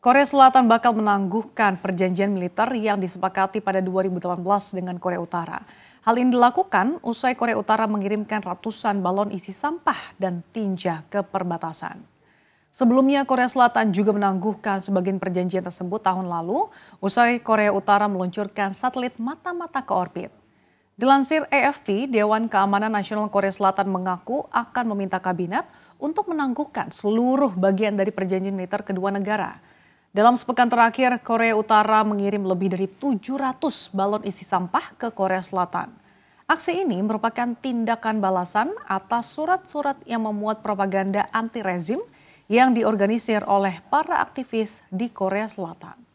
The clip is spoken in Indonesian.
Korea Selatan bakal menangguhkan perjanjian militer yang disepakati pada 2018 dengan Korea Utara. Hal ini dilakukan usai Korea Utara mengirimkan ratusan balon isi sampah dan tinja ke perbatasan. Sebelumnya Korea Selatan juga menangguhkan sebagian perjanjian tersebut tahun lalu usai Korea Utara meluncurkan satelit mata-mata ke orbit. Dilansir AFP, Dewan Keamanan Nasional Korea Selatan mengaku akan meminta kabinet untuk menangguhkan seluruh bagian dari perjanjian militer kedua negara – dalam sepekan terakhir, Korea Utara mengirim lebih dari 700 balon isi sampah ke Korea Selatan. Aksi ini merupakan tindakan balasan atas surat-surat yang memuat propaganda anti-rezim yang diorganisir oleh para aktivis di Korea Selatan.